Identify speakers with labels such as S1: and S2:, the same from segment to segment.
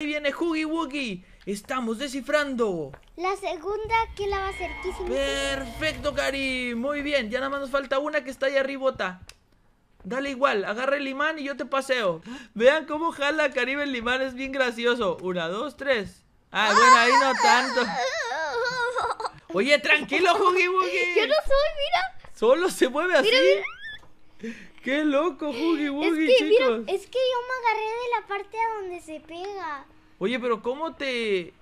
S1: Ahí viene Huggy Wuggy. Estamos descifrando. La segunda que la va cerquísima. Perfecto, Cari. Muy bien. Ya nada más nos falta una que está ahí arribota. Dale igual, agarra el imán y yo te paseo. Vean cómo jala Karim el imán, es bien gracioso. Una, dos, tres. Ah, bueno, ahí no tanto. Oye, tranquilo, Huggy Wuggy. Yo no soy, mira. Solo se mueve así. ¡Qué loco, Huggy Wuggy, es que, es que yo me agarré de la parte a donde se pega. Oye, pero ¿cómo te...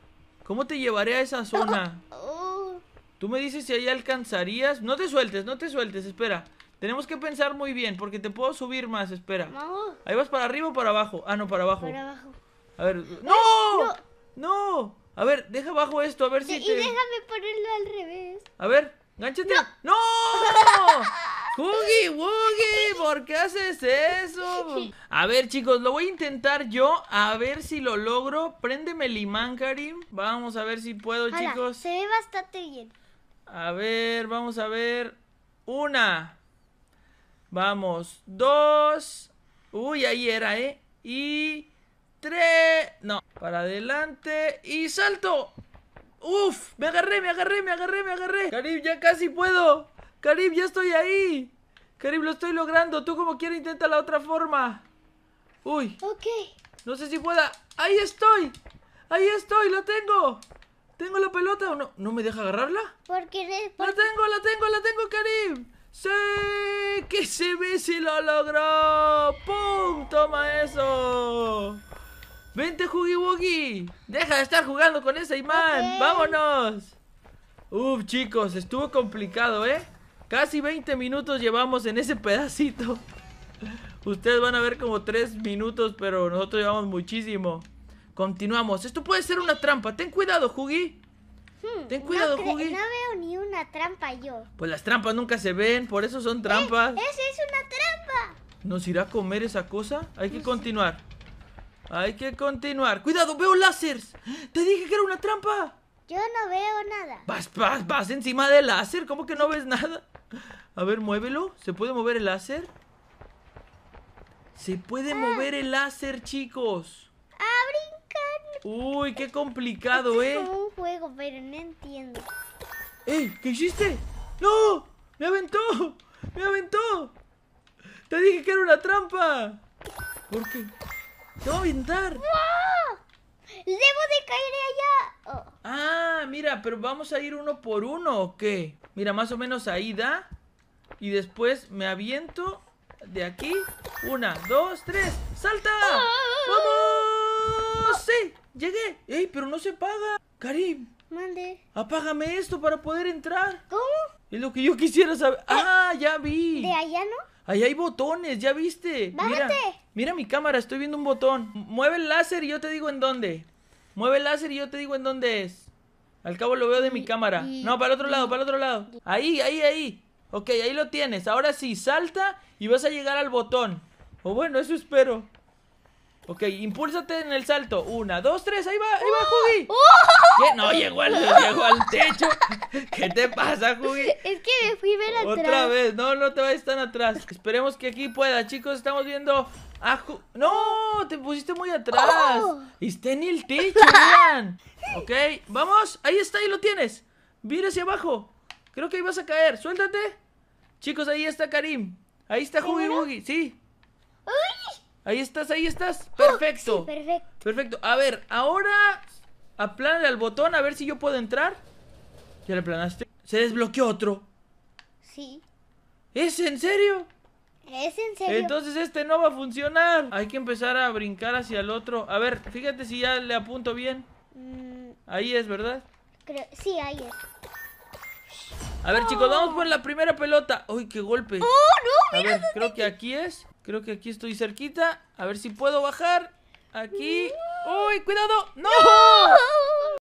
S1: ¿Cómo te llevaré a esa zona? Oh. Tú me dices si ahí alcanzarías... No te sueltes, no te sueltes, espera. Tenemos que pensar muy bien, porque te puedo subir más, espera. ¿Ahí vas para arriba o para abajo? Ah, no, para abajo. A ver... ¡No! ¡No! A ver, deja abajo esto, a ver si y déjame ponerlo al revés. A ver, gánchate. ¡No! ¡No! Huggy Wuggy, ¿por qué haces eso? A ver, chicos, lo voy a intentar yo. A ver si lo logro. Préndeme el imán, Karim. Vamos a ver si puedo, chicos. Se ve bastante bien. A ver, vamos a ver. Una. Vamos. Dos. Uy, ahí era, ¿eh? Y. Tres. No. Para adelante. Y salto. Uf, me agarré, me agarré, me agarré, me agarré. Karim, ya casi puedo. Karim, ya estoy ahí. Karim, lo estoy logrando. Tú como quieras intenta la otra forma. Uy. Ok. No sé si pueda. Ahí estoy. Ahí estoy, la tengo. ¿Tengo la pelota o no? ¿No me deja agarrarla? Porque... La tengo, la tengo, la tengo, Karim. ¡Sí! ¡Que se ve si lo logró! ¡Pum! ¡Toma eso! ¡Vente, Huggy ¡Deja de estar jugando con ese imán! ¡Vámonos! Uf, chicos, estuvo complicado, ¿eh? Casi 20 minutos llevamos en ese pedacito. Ustedes van a ver como 3 minutos, pero nosotros llevamos muchísimo. Continuamos. Esto puede ser una trampa. Ten cuidado, Jugi. Hmm, Ten cuidado, no Jugi. No veo ni una trampa yo. Pues las trampas nunca se ven, por eso son eh, trampas. ¡Esa es una trampa! ¿Nos irá a comer esa cosa? Hay que continuar. Hay que continuar. ¡Cuidado! ¡Veo láseres! ¡Te dije que era una trampa! Yo no veo nada. Vas, vas, vas encima del láser. ¿Cómo que no ves nada? A ver, muévelo. ¿Se puede mover el láser? Se puede ah. mover el láser, chicos. Ah, brincar. Uy, qué complicado, es ¿eh? Es como un juego, pero no entiendo. ¡Ey! ¿Qué hiciste? ¡No! ¡Me aventó! ¡Me aventó! ¡Te dije que era una trampa! ¿Por qué? ¡Te va a aventar! ¡No! ¡Debo de caer allá! Oh. Ah, mira, pero vamos a ir uno por uno, ¿o qué? Mira, más o menos ahí da. Y después me aviento de aquí. Una, dos, tres. ¡Salta! ¡Ah! ¡Vamos! ¡Sí! ¡Llegué! ¡Ey, pero no se paga! Karim. Mande. Apágame esto para poder entrar. ¿Cómo? Es lo que yo quisiera saber. ¡Ah, ya vi! ¿De allá no? ahí hay botones, ¿ya viste? Mira, mira mi cámara, estoy viendo un botón. Mueve el láser y yo te digo en dónde. Mueve el láser y yo te digo en dónde es. Al cabo lo veo de mi cámara. No, para el otro lado, para el otro lado. Ahí, ahí, ahí. Ok, ahí lo tienes. Ahora sí, salta y vas a llegar al botón. O bueno, eso espero. Ok, impúlsate en el salto. Una, dos, tres, ahí va, ahí va, ¡Oh! Jugi. ¡Oh! No, llegó al, llegó al techo. ¿Qué te pasa, Jugi? Es que me fui ver atrás. Otra vez, no, no te vayas tan atrás. Esperemos que aquí pueda, chicos. Estamos viendo Ah, ¡No! Te pusiste muy atrás. Oh. Está en el techo, ok, vamos. Ahí está, ahí lo tienes. Mira hacia abajo. Creo que ahí vas a caer. Suéltate. Chicos, ahí está Karim. Ahí está Huggy Wuggy. Sí. Ahí estás, ahí estás. Oh, perfecto. perfecto. Perfecto. A ver, ahora aplana al botón a ver si yo puedo entrar. ¿Ya le aplanaste? Se desbloqueó otro. Sí. ¿Es en serio? ¿Es en serio? Entonces este no va a funcionar. Hay que empezar a brincar hacia el otro. A ver, fíjate si ya le apunto bien. Mm. Ahí es, ¿verdad? Sí, ahí es. A ver, chicos, vamos oh. por la primera pelota. ¡Uy, qué golpe! ¡Oh, no! creo que aquí es. Creo que aquí estoy cerquita. A ver si puedo bajar. Aquí. ¡Uy, cuidado! ¡No! no